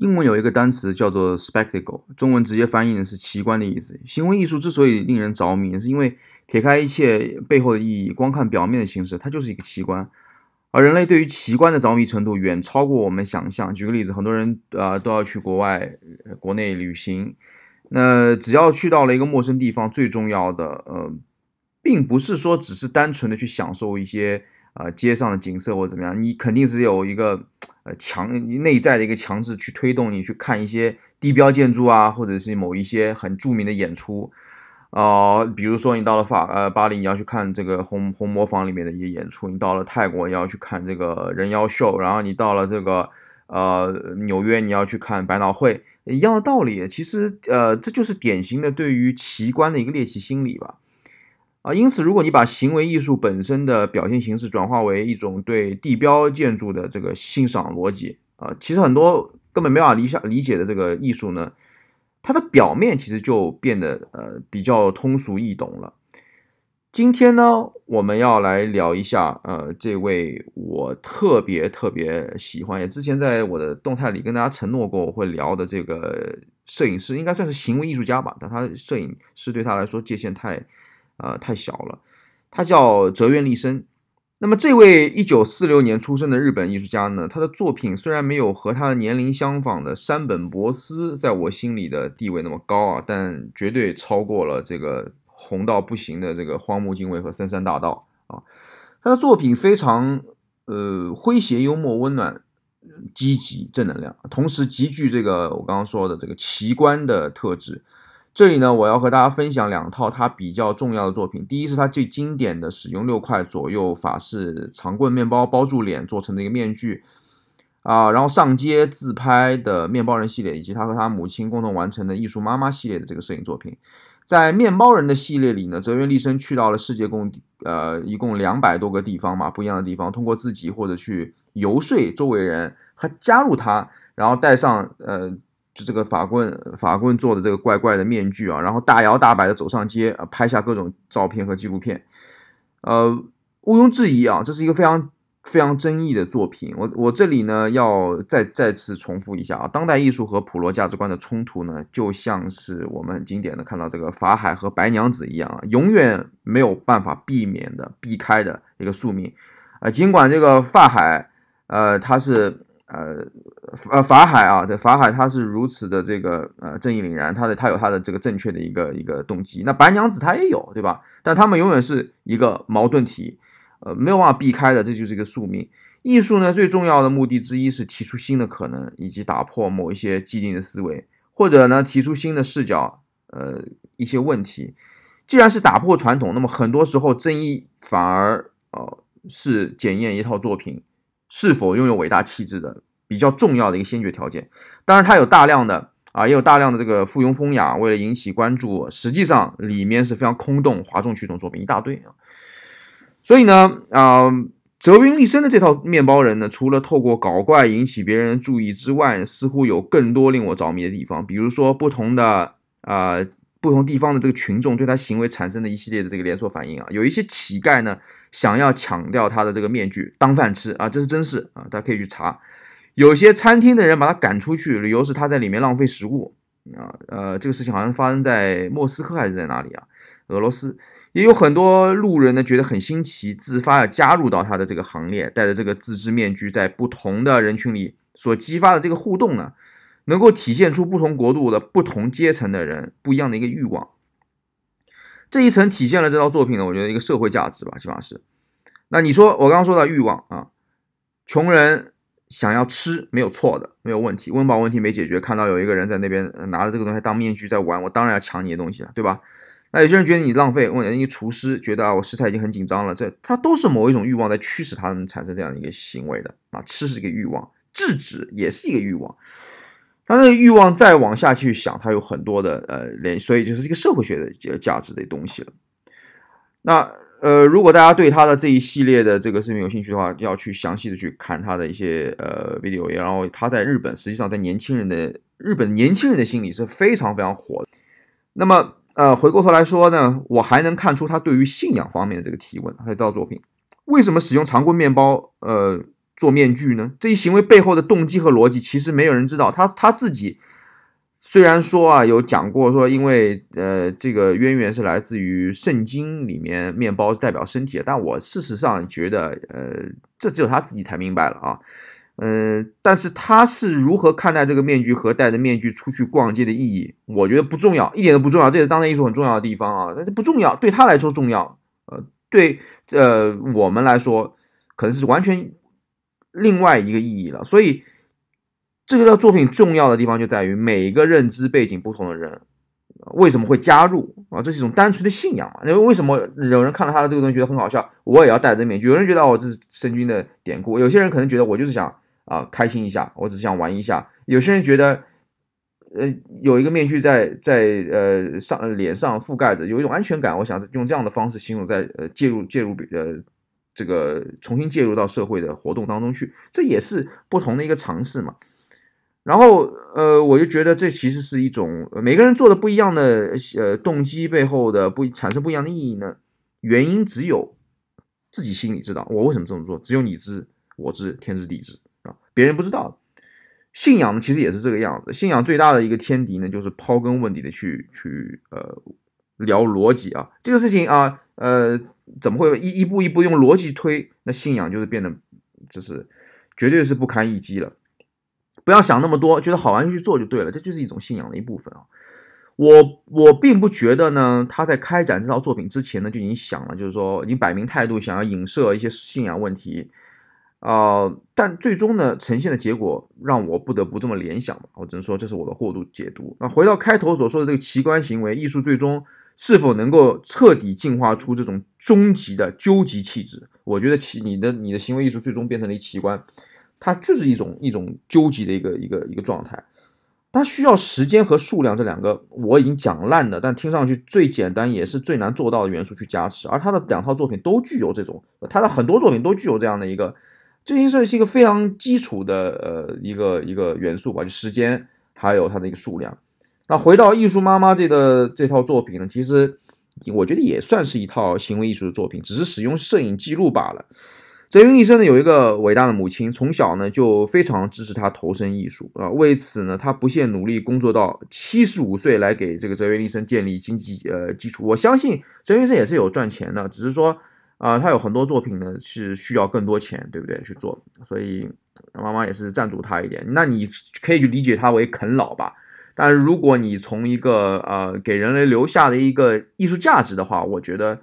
英文有一个单词叫做 spectacle，中文直接翻译是奇观的意思。行为艺术之所以令人着迷，是因为撇开一切背后的意义，光看表面的形式，它就是一个奇观。人类对于奇观的着迷程度远超过我们想象。举个例子，很多人啊都要去国外、国内旅行。那只要去到了一个陌生地方，最重要的呃，并不是说只是单纯的去享受一些啊街上的景色或怎么样，你肯定是有一个呃强内在的一个强制去推动你去看一些地标建筑啊，或者是某一些很著名的演出。啊，比如说你到了法呃巴黎，你要去看这个红红磨坊里面的一些演出；你到了泰国，你要去看这个人妖秀；然后你到了这个呃纽约，你要去看百老汇一样的道理。其实，呃，这就是典型的对于奇观的一个猎奇心理吧。啊，因此，如果你把行为艺术本身的表现形式转化为一种对地标建筑的这个欣赏逻辑，啊，其实很多根本没法理想理解的这个艺术呢。它的表面其实就变得呃比较通俗易懂了。今天呢，我们要来聊一下呃这位我特别特别喜欢，也之前在我的动态里跟大家承诺过我会聊的这个摄影师，应该算是行为艺术家吧，但他摄影师对他来说界限太，呃太小了。他叫泽渊立生。那么，这位一九四六年出生的日本艺术家呢？他的作品虽然没有和他的年龄相仿的山本博司在我心里的地位那么高啊，但绝对超过了这个红到不行的这个荒木经惟和森山大道啊。他的作品非常呃诙谐幽默、温暖、积极、正能量，同时极具这个我刚刚说的这个奇观的特质。这里呢，我要和大家分享两套他比较重要的作品。第一是他最经典的使用六块左右法式长棍面包包住脸做成的一个面具，啊，然后上街自拍的面包人系列，以及他和他母亲共同完成的艺术妈妈系列的这个摄影作品。在面包人的系列里呢，泽源立生去到了世界共呃一共两百多个地方嘛，不一样的地方，通过自己或者去游说周围人，还加入他，然后带上呃。这个法棍法棍做的这个怪怪的面具啊，然后大摇大摆的走上街啊，拍下各种照片和纪录片，呃，毋庸置疑啊，这是一个非常非常争议的作品。我我这里呢要再再次重复一下啊，当代艺术和普罗价值观的冲突呢，就像是我们经典的看到这个法海和白娘子一样啊，永远没有办法避免的避开的一个宿命啊。尽管这个法海呃，他是。呃，呃，法海啊，对法海他是如此的这个呃正义凛然，他的他有他的这个正确的一个一个动机。那白娘子他也有，对吧？但他们永远是一个矛盾体，呃，没有办法避开的，这就是一个宿命。艺术呢，最重要的目的之一是提出新的可能，以及打破某一些既定的思维，或者呢提出新的视角，呃，一些问题。既然是打破传统，那么很多时候正义反而呃是检验一套作品。是否拥有伟大气质的比较重要的一个先决条件，当然他有大量的啊，也有大量的这个附庸风雅，为了引起关注，实际上里面是非常空洞、哗众取宠作品一大堆啊。所以呢，啊，泽云立身的这套面包人呢，除了透过搞怪引起别人注意之外，似乎有更多令我着迷的地方，比如说不同的啊，不同地方的这个群众对他行为产生的一系列的这个连锁反应啊，有一些乞丐呢。想要抢掉他的这个面具当饭吃啊，这是真事啊，大家可以去查。有些餐厅的人把他赶出去，理由是他在里面浪费食物啊。呃，这个事情好像发生在莫斯科还是在哪里啊？俄罗斯也有很多路人呢，觉得很新奇，自发要加入到他的这个行列，带着这个自制面具，在不同的人群里所激发的这个互动呢，能够体现出不同国度的不同阶层的人不一样的一个欲望。这一层体现了这套作品呢，我觉得一个社会价值吧，起码是。那你说我刚刚说到欲望啊，穷人想要吃没有错的，没有问题，温饱问题没解决。看到有一个人在那边拿着这个东西当面具在玩，我当然要抢你的东西了，对吧？那有些人觉得你浪费，问人家厨师觉得啊，我食材已经很紧张了，这他都是某一种欲望在驱使他们产生这样一个行为的啊，吃是一个欲望，制止也是一个欲望。他的欲望再往下去想，他有很多的呃连，所以就是一个社会学的价值的东西了。那呃，如果大家对他的这一系列的这个视频有兴趣的话，要去详细的去看他的一些呃 video。然后他在日本，实际上在年轻人的日本年轻人的心里是非常非常火的。那么呃，回过头来说呢，我还能看出他对于信仰方面的这个提问。他的这作品为什么使用常规面包？呃。做面具呢？这一行为背后的动机和逻辑，其实没有人知道。他他自己虽然说啊，有讲过说，因为呃，这个渊源是来自于圣经里面，面包代表身体。但我事实上觉得，呃，这只有他自己才明白了啊。嗯，但是他是如何看待这个面具和戴着面具出去逛街的意义？我觉得不重要，一点都不重要。这是当代艺术很重要的地方啊，但是不重要。对他来说重要，呃，对呃我们来说，可能是完全。另外一个意义了，所以这个叫作品重要的地方就在于每一个认知背景不同的人为什么会加入啊？这是一种单纯的信仰嘛？那为什么有人看了他的这个东西觉得很好笑？我也要戴着面具。有人觉得哦，这是申军的典故。有些人可能觉得我就是想啊开心一下，我只是想玩一下。有些人觉得呃有一个面具在在呃上脸上覆盖着有一种安全感。我想用这样的方式形容在呃介入介入比呃。这个重新介入到社会的活动当中去，这也是不同的一个尝试嘛。然后，呃，我就觉得这其实是一种每个人做的不一样的，呃，动机背后的不产生不一样的意义呢。原因只有自己心里知道，我为什么这么做，只有你知我知天知地知啊，别人不知道。信仰其实也是这个样子，信仰最大的一个天敌呢，就是刨根问底的去去呃。聊逻辑啊，这个事情啊，呃，怎么会一一步一步用逻辑推？那信仰就是变得，就是绝对是不堪一击了。不要想那么多，觉得好玩就去做就对了，这就是一种信仰的一部分啊。我我并不觉得呢，他在开展这套作品之前呢就已经想了，就是说已经摆明态度，想要影射一些信仰问题，呃，但最终呢呈现的结果让我不得不这么联想吧。我只能说这是我的过度解读。那回到开头所说的这个奇观行为艺术，最终。是否能够彻底进化出这种终极的究极气质？我觉得奇，你的你的行为艺术最终变成了一奇观，它就是一种一种究极的一个一个一个状态。它需要时间和数量这两个我已经讲烂的，但听上去最简单也是最难做到的元素去加持。而他的两套作品都具有这种，他的很多作品都具有这样的一个，这些算是一个非常基础的呃一个一个元素吧，就时间还有它的一个数量。那回到艺术妈妈这个这套作品呢，其实我觉得也算是一套行为艺术的作品，只是使用摄影记录罢了。泽云立生呢有一个伟大的母亲，从小呢就非常支持他投身艺术啊，为此呢他不懈努力工作到七十五岁来给这个泽云立生建立经济呃基础。我相信泽云立生也是有赚钱的，只是说啊他有很多作品呢是需要更多钱，对不对？去做，所以妈妈也是赞助他一点。那你可以去理解他为啃老吧。但是如果你从一个呃给人类留下的一个艺术价值的话，我觉得，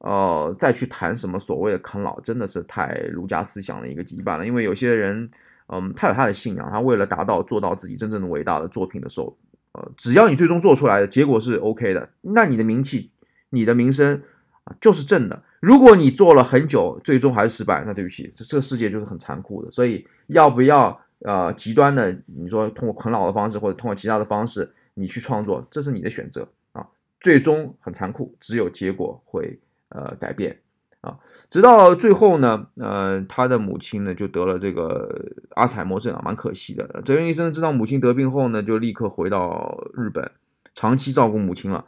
呃，再去谈什么所谓的啃老，真的是太儒家思想的一个羁绊了。因为有些人，嗯，他有他的信仰，他为了达到做到自己真正的伟大的作品的时候，呃，只要你最终做出来的结果是 OK 的，那你的名气、你的名声啊，就是正的。如果你做了很久，最终还是失败，那对不起，这这世界就是很残酷的。所以，要不要？呃，极端的，你说通过啃老的方式，或者通过其他的方式，你去创作，这是你的选择啊。最终很残酷，只有结果会呃改变啊。直到最后呢，呃，他的母亲呢就得了这个阿采默症，啊，蛮可惜的。泽原医生知道母亲得病后呢，就立刻回到日本，长期照顾母亲了，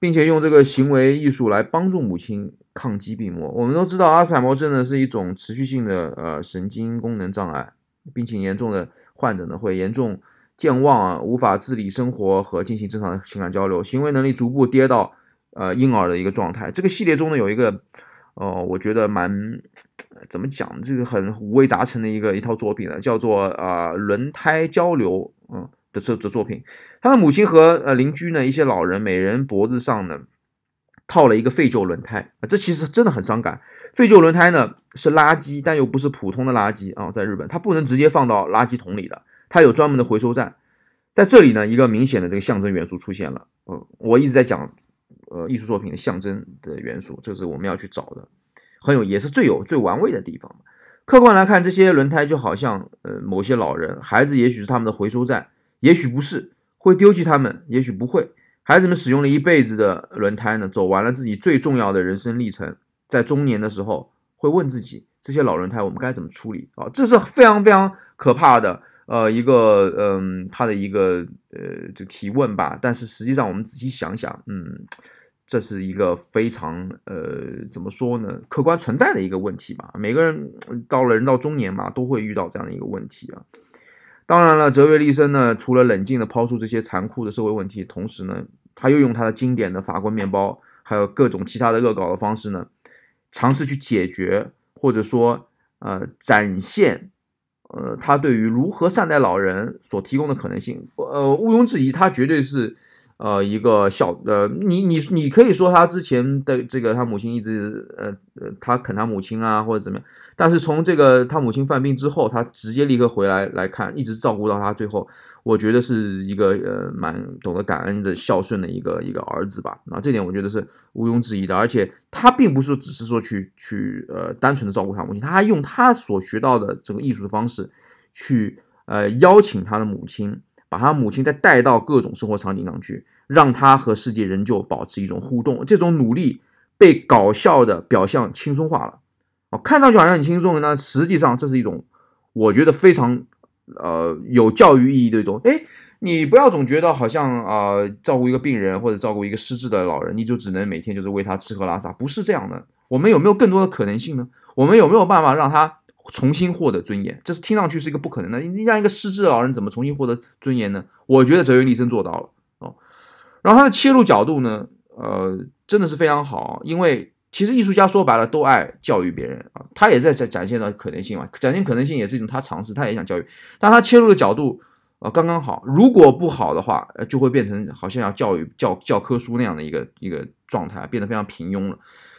并且用这个行为艺术来帮助母亲抗击病魔。我们都知道，阿采默症呢是一种持续性的呃神经功能障碍。病情严重的患者呢，会严重健忘，啊，无法自理生活和进行正常的情感交流，行为能力逐步跌到呃婴儿的一个状态。这个系列中呢，有一个呃，我觉得蛮怎么讲，这个很五味杂陈的一个一套作品呢，叫做啊轮胎交流嗯的这的作品。他的母亲和呃邻居呢，一些老人，每人脖子上呢套了一个废旧轮胎啊，这其实真的很伤感。废旧轮胎呢。是垃圾，但又不是普通的垃圾啊！在日本，它不能直接放到垃圾桶里的，它有专门的回收站。在这里呢，一个明显的这个象征元素出现了。嗯，我一直在讲，呃，艺术作品的象征的元素，这是我们要去找的，很有，也是最有最玩味的地方。客观来看，这些轮胎就好像，呃，某些老人、孩子，也许是他们的回收站，也许不是，会丢弃他们，也许不会。孩子们使用了一辈子的轮胎呢，走完了自己最重要的人生历程，在中年的时候。会问自己这些老人胎我们该怎么处理啊？这是非常非常可怕的，呃，一个嗯，他的一个呃，这提问吧。但是实际上我们仔细想想，嗯，这是一个非常呃，怎么说呢？客观存在的一个问题吧。每个人到了人到中年嘛，都会遇到这样的一个问题啊。当然了，哲瑞立森呢，除了冷静地抛出这些残酷的社会问题，同时呢，他又用他的经典的法国面包，还有各种其他的恶搞的方式呢。尝试去解决，或者说，呃，展现，呃，他对于如何善待老人所提供的可能性，呃，毋庸置疑，他绝对是。呃，一个小呃，你你你可以说他之前的这个他母亲一直呃呃，他啃他母亲啊或者怎么样，但是从这个他母亲犯病之后，他直接立刻回来来看，一直照顾到他最后，我觉得是一个呃蛮懂得感恩的孝顺的一个一个儿子吧。那这点我觉得是毋庸置疑的，而且他并不是只是说去去呃单纯的照顾他母亲，他还用他所学到的这个艺术的方式去呃邀请他的母亲。把他母亲再带到各种生活场景上去，让他和世界仍旧保持一种互动。这种努力被搞笑的表象轻松化了，哦，看上去好像很轻松。那实际上这是一种，我觉得非常呃有教育意义的一种。哎，你不要总觉得好像啊，照顾一个病人或者照顾一个失智的老人，你就只能每天就是喂他吃喝拉撒，不是这样的。我们有没有更多的可能性呢？我们有没有办法让他？重新获得尊严，这是听上去是一个不可能的。你让一个失智的老人怎么重新获得尊严呢？我觉得泽云立生做到了哦。然后他的切入角度呢，呃，真的是非常好。因为其实艺术家说白了都爱教育别人啊，他也在在展现到可能性嘛，展现可能性也是一种他尝试，他也想教育。但他切入的角度啊，刚刚好。如果不好的话，就会变成好像要教育教教科书那样的一个一个状态，变得非常平庸了。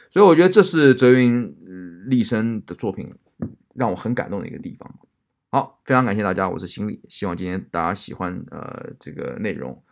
所以我觉得这是泽云立生的作品。让我很感动的一个地方。好，非常感谢大家，我是新力，希望今天大家喜欢呃这个内容。